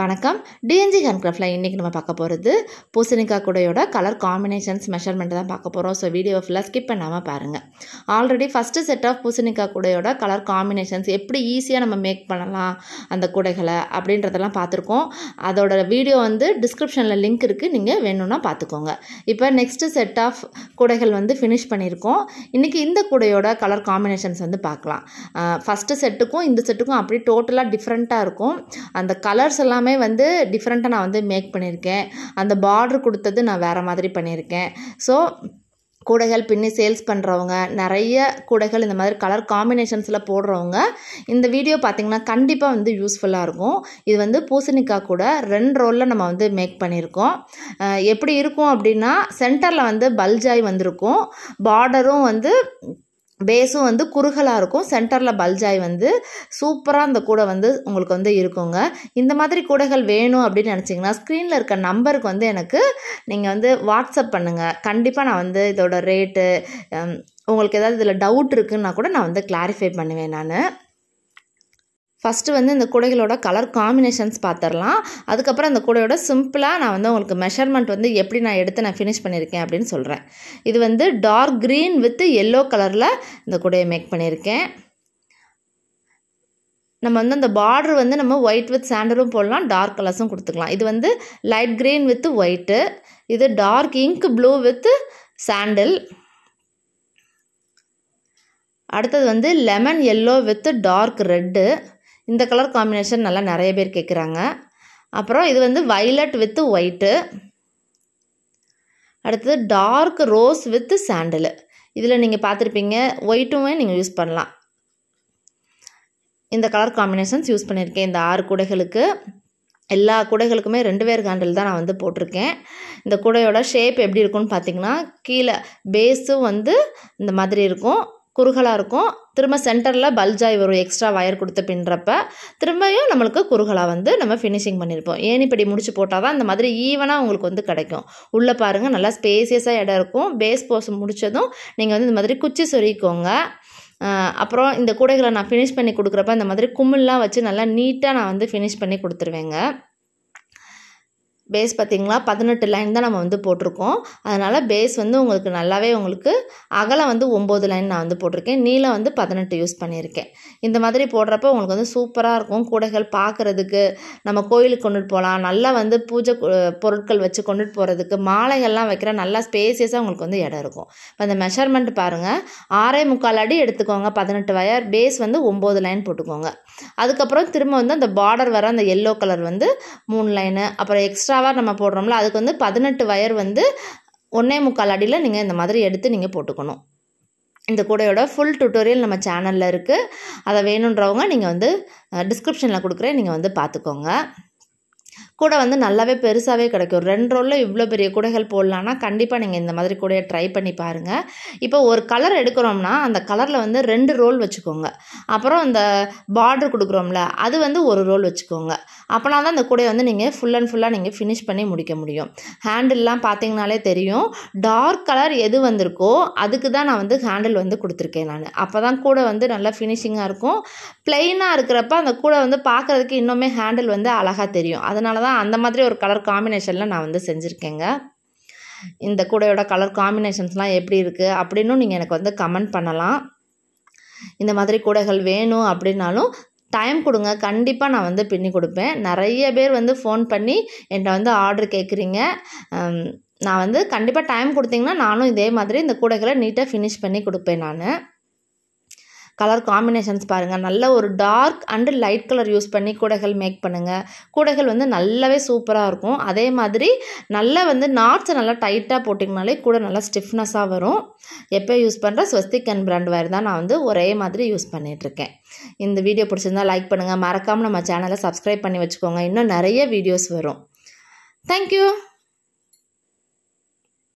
வணக்கம் டிஎன்ஜி ஹேண்ட்கிராஃப்டில் இன்றைக்கி நம்ம பார்க்க போகிறது பூசணிக்காய் கூடையோட கலர் காம்பினேஷன்ஸ் மெஷர்மெண்ட் தான் பார்க்க போகிறோம் ஸோ வீடியோ ஃபுல்லாக ஸ்கிப் பண்ணாமல் பாருங்கள் ஆல்ரெடி ஃபஸ்ட்டு செட் ஆஃப் பூசணிக்காய் கூடையோட கலர் காம்பினேஷன்ஸ் எப்படி ஈஸியாக நம்ம மேக் பண்ணலாம் அந்த கூடைகளை அப்படின்றதெல்லாம் பார்த்துருக்கோம் அதோட வீடியோ வந்து டிஸ்கிரிப்ஷனில் லிங்க் இருக்குது நீங்கள் வேணும்னா பார்த்துக்கோங்க இப்போ நெக்ஸ்ட்டு செட் ஆஃப் கூடைகள் வந்து ஃபினிஷ் பண்ணியிருக்கோம் இன்றைக்கி இந்த கூடையோட கலர் காம்பினேஷன்ஸ் வந்து பார்க்கலாம் ஃபஸ்ட்டு செட்டுக்கும் இந்த செட்டுக்கும் அப்படியே டோட்டலாக டிஃப்ரெண்ட்டாக இருக்கும் அந்த கலர்ஸ் எல்லாம் எல்லாமே வந்து டிஃப்ரெண்ட்டாக நான் வந்து மேக் பண்ணியிருக்கேன் அந்த பார்டர் கொடுத்தது நான் வேறு மாதிரி பண்ணியிருக்கேன் ஸோ கூடைகள் பின்னி சேல்ஸ் பண்ணுறவங்க நிறைய கூடைகள் இந்த மாதிரி கலர் காம்பினேஷன்ஸில் போடுறவங்க இந்த வீடியோ பார்த்திங்கன்னா கண்டிப்பாக வந்து யூஸ்ஃபுல்லாக இருக்கும் இது வந்து பூசணிக்காய் கூட ரெண்டு ரோலில் நம்ம வந்து மேக் பண்ணியிருக்கோம் எப்படி இருக்கும் அப்படின்னா சென்டரில் வந்து பல்ஜாய் வந்திருக்கும் பார்டரும் வந்து பேஸும் வந்து குறுகலாக இருக்கும் சென்டரில் பல்ஜாய் வந்து சூப்பராக அந்த கூடை வந்து உங்களுக்கு வந்து இருக்குங்க இந்த மாதிரி கூடைகள் வேணும் அப்படின்னு நினச்சிங்கன்னா ஸ்க்ரீனில் இருக்க நம்பருக்கு வந்து எனக்கு நீங்கள் வந்து வாட்ஸ்அப் பண்ணுங்கள் கண்டிப்பாக நான் வந்து இதோட ரேட்டு உங்களுக்கு ஏதாவது இதில் டவுட் இருக்குன்னா கூட நான் வந்து கிளாரிஃபை பண்ணுவேன் நான் ஃபஸ்ட்டு வந்து இந்த கூடைகளோட கலர் காம்பினேஷன்ஸ் பார்த்துடலாம் அதுக்கப்புறம் அந்த கூடையோட சிம்பிளாக நான் வந்து உங்களுக்கு மெஷர்மெண்ட் வந்து எப்படி நான் எடுத்து நான் ஃபினிஷ் பண்ணியிருக்கேன் அப்படின்னு சொல்கிறேன் இது வந்து டார்க் க்ரீன் வித் எல்லோ கலரில் இந்த கூடையை மேக் பண்ணியிருக்கேன் நம்ம வந்து அந்த பார்டர் வந்து நம்ம ஒயிட் வித் சாண்டலும் போடலாம் டார்க் கலர்ஸும் கொடுத்துக்கலாம் இது வந்து லைட் க்ரீன் வித் ஒயிட்டு இது dark ink blue with sandal அடுத்தது வந்து lemon yellow with dark red இந்த கலர் காம்பினேஷன் நல்லா நிறைய பேர் கேட்குறாங்க அப்புறம் இது வந்து வைலட் வித்து ஒயிட்டு அடுத்தது டார்க் ரோஸ் வித் சாண்டலு இதில் நீங்கள் பார்த்துருப்பீங்க ஒயிட்டுமே நீங்கள் யூஸ் பண்ணலாம் இந்த கலர் காம்பினேஷன்ஸ் யூஸ் பண்ணியிருக்கேன் இந்த ஆறு குடைகளுக்கு எல்லா கூடைகளுக்குமே ரெண்டு பேர் ஹேண்டில் தான் நான் வந்து போட்டிருக்கேன் இந்த குடையோட ஷேப் எப்படி இருக்கும்னு பார்த்தீங்கன்னா கீழே பேஸும் வந்து இந்த மாதிரி இருக்கும் குறுகலாக இருக்கும் திரும்ப சென்டரில் பல்ஜாய் வரும் எக்ஸ்ட்ரா ஒயர் கொடுத்து பின்னுறப்ப திரும்பியும் நம்மளுக்கு குறுகலாக வந்து நம்ம ஃபினிஷிங் பண்ணியிருப்போம் ஏனிப்படி முடிச்சு போட்டால் தான் இந்த மாதிரி ஈவனாக உங்களுக்கு வந்து கிடைக்கும் உள்ளே பாருங்கள் நல்லா ஸ்பேசியஸாக இடம் இருக்கும் பேஸ் போஸ் முடித்ததும் நீங்கள் வந்து இந்த மாதிரி குச்சி சொருகிக்கோங்க அப்புறம் இந்த கூடைகளை நான் ஃபினிஷ் பண்ணி கொடுக்குறப்ப இந்த மாதிரி கும்மிலாம் வச்சு நல்லா நீட்டாக நான் வந்து ஃபினிஷ் பண்ணி கொடுத்துருவேங்க பேஸ் பார்த்திங்களா பதினெட்டு லைன் தான் நம்ம வந்து போட்டிருக்கோம் அதனால் பேஸ் வந்து உங்களுக்கு நல்லாவே உங்களுக்கு அகலம் வந்து ஒம்பது லைன் நான் வந்து போட்டிருக்கேன் நீளம் வந்து பதினெட்டு யூஸ் பண்ணியிருக்கேன் இந்த மாதிரி போடுறப்ப உங்களுக்கு வந்து சூப்பராக இருக்கும் கூடைகள் பார்க்குறதுக்கு நம்ம கோயிலுக்கு கொண்டுட்டு போகலாம் நல்லா வந்து பூஜை பொருட்கள் வச்சு கொண்டுட்டு போகிறதுக்கு மாலைகள்லாம் வைக்கிற நல்லா ஸ்பேசியஸாக உங்களுக்கு வந்து இடம் இருக்கும் இப்போ இந்த மெஷர்மெண்ட் பாருங்கள் ஆறே முக்கால் அடி எடுத்துக்கோங்க பதினெட்டு வயர் பேஸ் வந்து ஒம்பது லைன் போட்டுக்கோங்க அதுக்கப்புறம் திரும்ப வந்து அந்த பார்டர் வர அந்த எல்லோ கலர் வந்து மூணு லைனு அப்புறம் எக்ஸ்ட்ரா எக்ஸ்ட்ராவாக நம்ம போடுறோம்ல அதுக்கு வந்து பதினெட்டு வயர் வந்து ஒன்றே முக்கால் அடியில் நீங்கள் இந்த மாதிரி எடுத்து நீங்கள் போட்டுக்கணும் இந்த கூடையோட ஃபுல் டுட்டோரியல் நம்ம சேனலில் இருக்குது அதை வேணுன்றவங்க நீங்கள் வந்து டிஸ்கிரிப்ஷனில் கொடுக்குறேன் நீங்கள் வந்து பார்த்துக்கோங்க கூடை வந்து நல்லாவே பெருசாகவே கிடைக்கும் ரெண்டு ரோலில் இவ்வளோ பெரிய கூடைகள் போடலான்னா கண்டிப்பாக நீங்கள் இந்த மாதிரி கூடையை ட்ரை பண்ணி பாருங்கள் இப்போ ஒரு கலர் எடுக்கிறோம்னா அந்த கலரில் வந்து ரெண்டு ரோல் வச்சுக்கோங்க அப்புறம் அந்த பார்டர் கொடுக்குறோம்ல அது வந்து ஒரு ரோல் வச்சுக்கோங்க அப்போனா தான் இந்த கூடையை வந்து நீங்கள் ஃபுல் அண்ட் ஃபுல்லாக நீங்கள் ஃபினிஷ் பண்ணி முடிக்க முடியும் ஹேண்டில்லாம் பார்த்தீங்கனாலே தெரியும் டார்க் கலர் எது வந்திருக்கோ அதுக்கு தான் நான் வந்து ஹேண்டில் வந்து கொடுத்துருக்கேன் நான் அப்போ தான் கூடை வந்து நல்லா ஃபினிஷிங்காக இருக்கும் ப்ளெயினாக இருக்கிறப்ப அந்த கூடை வந்து பார்க்குறதுக்கு இன்னுமே ஹேண்டில் வந்து அழகாக தெரியும் அதனால தான் அந்த மாதிரி ஒரு கலர் காம்பினேஷனில் நான் வந்து செஞ்சுருக்கேங்க இந்த கூடையோட கலர் காம்பினேஷன்ஸ்லாம் எப்படி இருக்குது அப்படின்னு நீங்கள் எனக்கு வந்து கமெண்ட் பண்ணலாம் இந்த மாதிரி கூடைகள் வேணும் அப்படின்னாலும் டைம் கொடுங்க கண்டிப்பாக நான் வந்து பின்னி கொடுப்பேன் நிறைய பேர் வந்து ஃபோன் பண்ணி என்கிட்ட வந்து ஆர்டர் கேட்குறீங்க நான் வந்து கண்டிப்பாக டைம் கொடுத்தீங்கன்னா நானும் இதே மாதிரி இந்த கூடைகளை நீட்டாக ஃபினிஷ் பண்ணி கொடுப்பேன் நான் கலர் காம்பினேஷன்ஸ் பாருங்கள் நல்ல ஒரு dark and light colour use பண்ணி கூடைகள் மேக் பண்ணுங்கள் கூடைகள் வந்து நல்லாவே சூப்பராக இருக்கும் அதே மாதிரி நல்லா வந்து நாட்ஸை நல்லா டைட்டாக போட்டிங்கனாலே கூட நல்லா ஸ்டிஃப்னஸாக வரும் எப்போ யூஸ் பண்ணுற ஸ்வஸ்திக் அண்ட் பிராண்ட் வயர் தான் நான் வந்து ஒரே மாதிரி யூஸ் பண்ணிகிட்ருக்கேன் இந்த வீடியோ பிடிச்சிருந்தால் லைக் பண்ணுங்கள் மறக்காமல் நம்ம சேனலை சப்ஸ்கிரைப் பண்ணி வச்சுக்கோங்க இன்னும் நிறைய வீடியோஸ் வரும் தேங்க்யூ